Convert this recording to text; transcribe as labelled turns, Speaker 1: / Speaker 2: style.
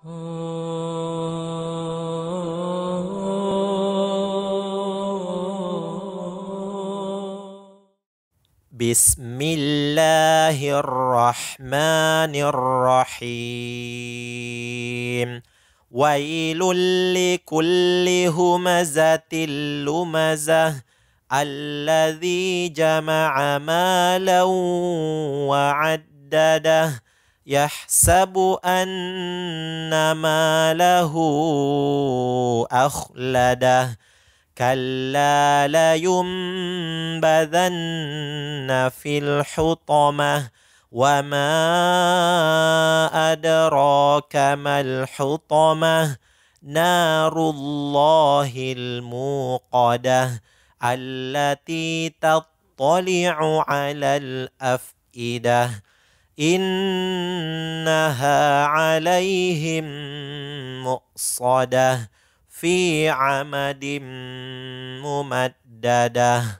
Speaker 1: بسم الله الرحمن الرحيم ويل لكل همزة لمزة الذي جمع مالا وعدده يحسب أن ماله أخلده كلا لينبذن في الحطمة وما أدراك ما الحطمة نار الله الموقدة التي تطلع على الأفئدة إن كأنها عليهم مؤصده في عمد ممدده